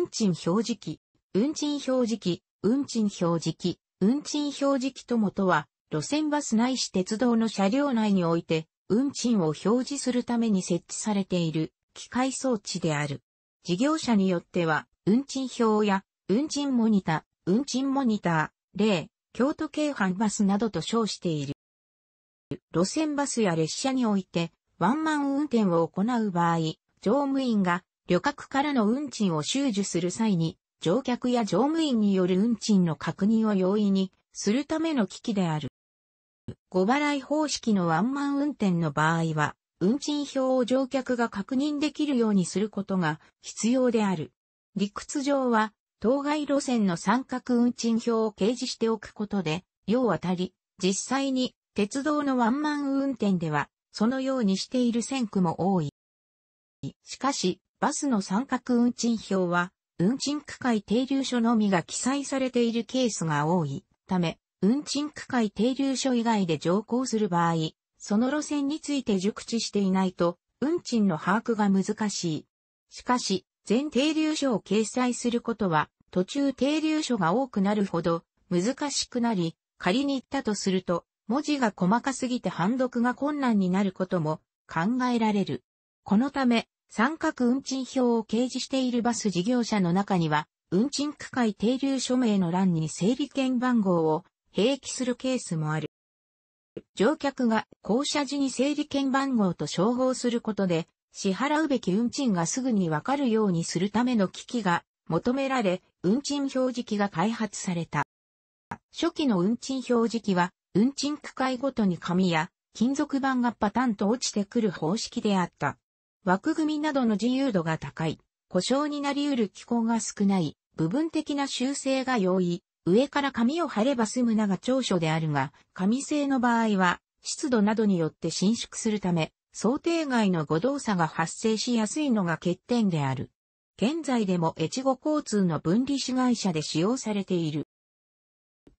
運賃表示器、運賃表示器、運賃表示器、運賃表示器ともとは、路線バスないし鉄道の車両内において、運賃を表示するために設置されている機械装置である。事業者によっては、運賃表や運賃モニタ、ー、運賃モニター、例、京都京阪バスなどと称している。路線バスや列車において、ワンマン運転を行う場合、乗務員が旅客からの運賃を収受する際に、乗客や乗務員による運賃の確認を容易にするための機器である。5払い方式のワンマン運転の場合は、運賃表を乗客が確認できるようにすることが必要である。理屈上は、当該路線の三角運賃表を掲示しておくことで、要たり、実際に鉄道のワンマン運転では、そのようにしている線区も多い。しかし、バスの三角運賃表は、運賃区会停留所のみが記載されているケースが多いため、運賃区会停留所以外で乗降する場合、その路線について熟知していないと、運賃の把握が難しい。しかし、全停留所を掲載することは、途中停留所が多くなるほど難しくなり、仮に行ったとすると、文字が細かすぎて判読が困難になることも考えられる。このため、三角運賃表を掲示しているバス事業者の中には、運賃区会停留署名の欄に整理券番号を併記するケースもある。乗客が降車時に整理券番号と照合することで、支払うべき運賃がすぐにわかるようにするための機器が求められ、運賃表示器が開発された。初期の運賃表示器は、運賃区会ごとに紙や金属板がパタンと落ちてくる方式であった。枠組みなどの自由度が高い、故障になり得る機構が少ない、部分的な修正が容易、上から紙を貼れば済むなが長所であるが、紙製の場合は、湿度などによって伸縮するため、想定外の誤動作が発生しやすいのが欠点である。現在でも越後交通の分離子会社で使用されている。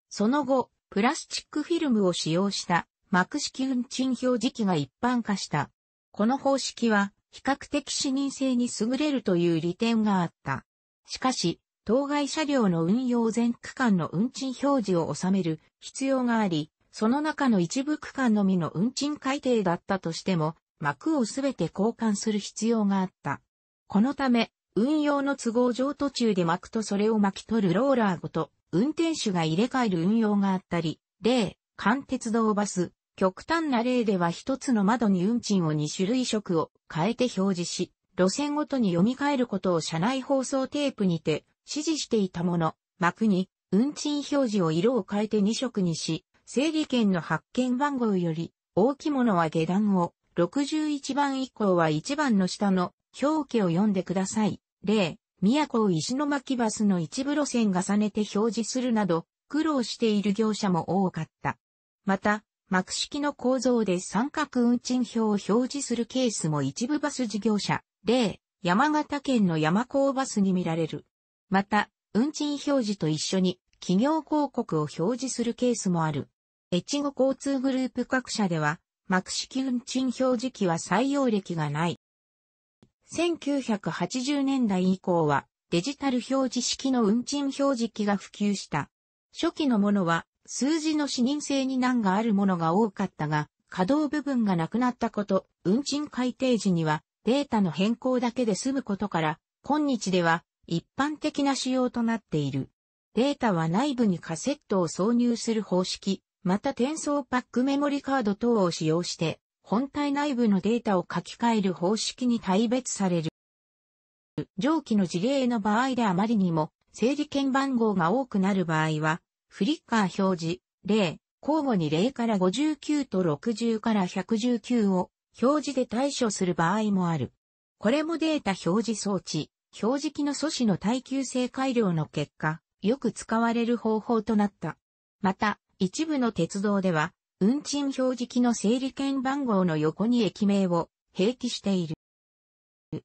その後、プラスチックフィルムを使用した膜式運賃表示器が一般化した。この方式は比較的視認性に優れるという利点があった。しかし、当該車両の運用全区間の運賃表示を収める必要があり、その中の一部区間のみの運賃改定だったとしても、幕をすべて交換する必要があった。このため、運用の都合上途中で幕とそれを巻き取るローラーごと、運転手が入れ替える運用があったり、例、関鉄道バス、極端な例では一つの窓に運賃を2種類色を変えて表示し、路線ごとに読み替えることを車内放送テープにて指示していたもの、幕に運賃表示を色を変えて2色にし、整理券の発券番号より大きいものは下段を、61番以降は1番の下の表記を読んでください。例、宮古石巻バスの一部路線重ねて表示するなど、苦労している業者も多かった。また、幕式の構造で三角運賃表を表示するケースも一部バス事業者、例、山形県の山高バスに見られる。また、運賃表示と一緒に企業広告を表示するケースもある。越後交通グループ各社では、幕式運賃表示機は採用歴がない。1980年代以降は、デジタル表示式の運賃表示機が普及した。初期のものは、数字の視認性に難があるものが多かったが、稼働部分がなくなったこと、運賃改定時にはデータの変更だけで済むことから、今日では一般的な仕様となっている。データは内部にカセットを挿入する方式、また転送パックメモリカード等を使用して、本体内部のデータを書き換える方式に対別される。上記の事例の場合であまりにも整理券番号が多くなる場合は、フリッカー表示、例、交互に0から59と60から119を表示で対処する場合もある。これもデータ表示装置、表示機の素子の耐久性改良の結果、よく使われる方法となった。また、一部の鉄道では、運賃表示機の整理券番号の横に駅名を併記している。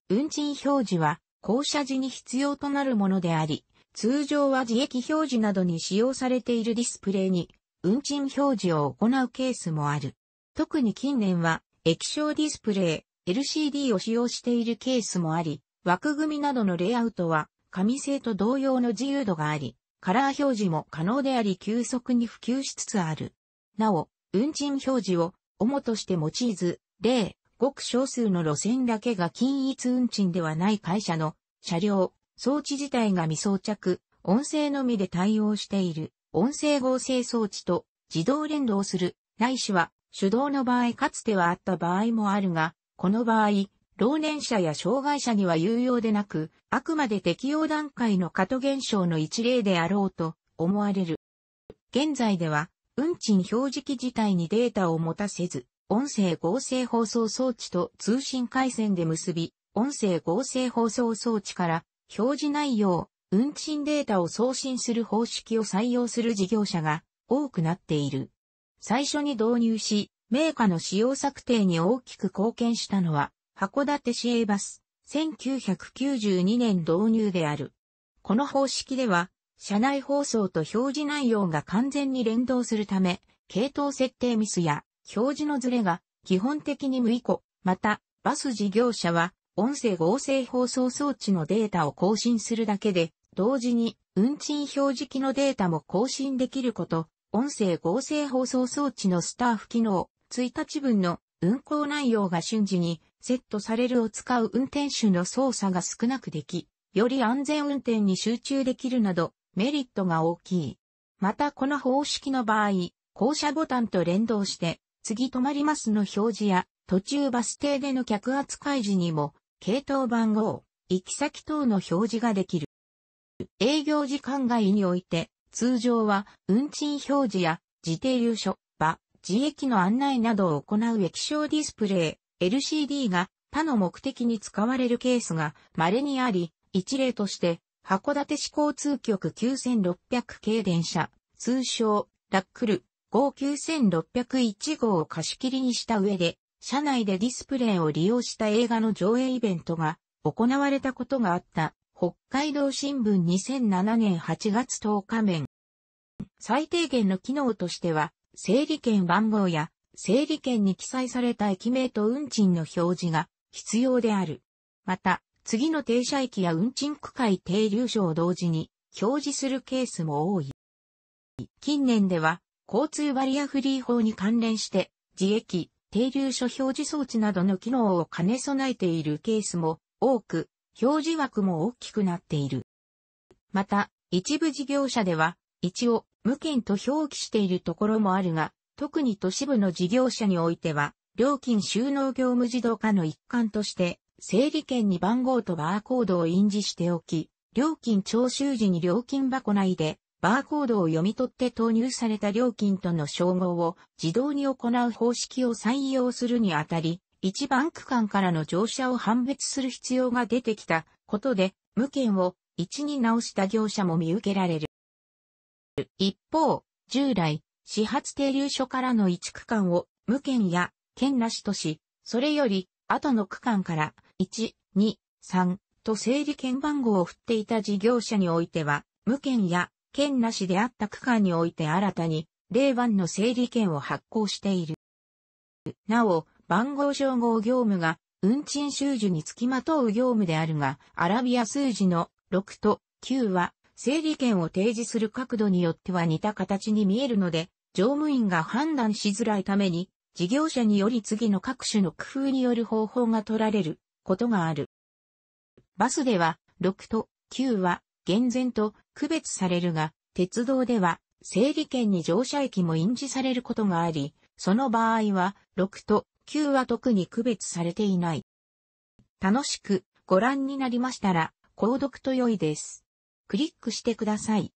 運賃表示は、降車時に必要となるものであり、通常は自液表示などに使用されているディスプレイに運賃表示を行うケースもある。特に近年は液晶ディスプレイ LCD を使用しているケースもあり、枠組みなどのレイアウトは紙製と同様の自由度があり、カラー表示も可能であり急速に普及しつつある。なお、運賃表示を主として用いず、例、ごく少数の路線だけが均一運賃ではない会社の車両、装置自体が未装着、音声のみで対応している、音声合成装置と自動連動する、ないしは手動の場合かつてはあった場合もあるが、この場合、老年者や障害者には有用でなく、あくまで適用段階の過渡現象の一例であろうと思われる。現在では、運賃表示器自体にデータを持たせず、音声合成放送装置と通信回線で結び、音声合成放送装置から表示内容、運賃データを送信する方式を採用する事業者が多くなっている。最初に導入し、メーカーの使用策定に大きく貢献したのは、函館市営バス、1992年導入である。この方式では、車内放送と表示内容が完全に連動するため、系統設定ミスや表示のズレが基本的に無意降、また、バス事業者は音声合成放送装置のデータを更新するだけで、同時に運賃表示機のデータも更新できること、音声合成放送装置のスターフ機能、1日分の運行内容が瞬時にセットされるを使う運転手の操作が少なくでき、より安全運転に集中できるなどメリットが大きい。またこの方式の場合、降車ボタンと連動して、次止まりますの表示や途中バス停での客扱い時にも系統番号、行き先等の表示ができる。営業時間外において、通常は運賃表示や自定留所、場、自駅の案内などを行う液晶ディスプレイ、LCD が他の目的に使われるケースが稀にあり、一例として、函館市交通局9600系電車、通称、ラックル、59601号を貸し切りにした上で、車内でディスプレイを利用した映画の上映イベントが行われたことがあった北海道新聞2007年8月10日面。最低限の機能としては、整理券番号や整理券に記載された駅名と運賃の表示が必要である。また、次の停車駅や運賃区間停留所を同時に表示するケースも多い。近年では、交通バリアフリー法に関連して、自駅、停留所表示装置などの機能を兼ね備えているケースも多く、表示枠も大きくなっている。また、一部事業者では、一応、無券と表記しているところもあるが、特に都市部の事業者においては、料金収納業務自動化の一環として、整理券に番号とバーコードを印字しておき、料金徴収時に料金箱内でバーコードを読み取って投入された料金との照合を自動に行う方式を採用するにあたり、一番区間からの乗車を判別する必要が出てきたことで、無券を1に直した業者も見受けられる。一方、従来、始発停留所からの1区間を無券や県なしとし、それより後の区間から1、2、3と整理券番号を振っていた事業者においては、無券や剣なしであった区間において新たに、令和の整理券を発行している。なお、番号照合業務が、運賃収受につきまとう業務であるが、アラビア数字の6と9は、整理券を提示する角度によっては似た形に見えるので、乗務員が判断しづらいために、事業者により次の各種の工夫による方法が取られることがある。バスでは、6と9は厳然と区別されるが、鉄道では、整理券に乗車駅も印字されることがあり、その場合は、6と9は特に区別されていない。楽しくご覧になりましたら、購読と良いです。クリックしてください。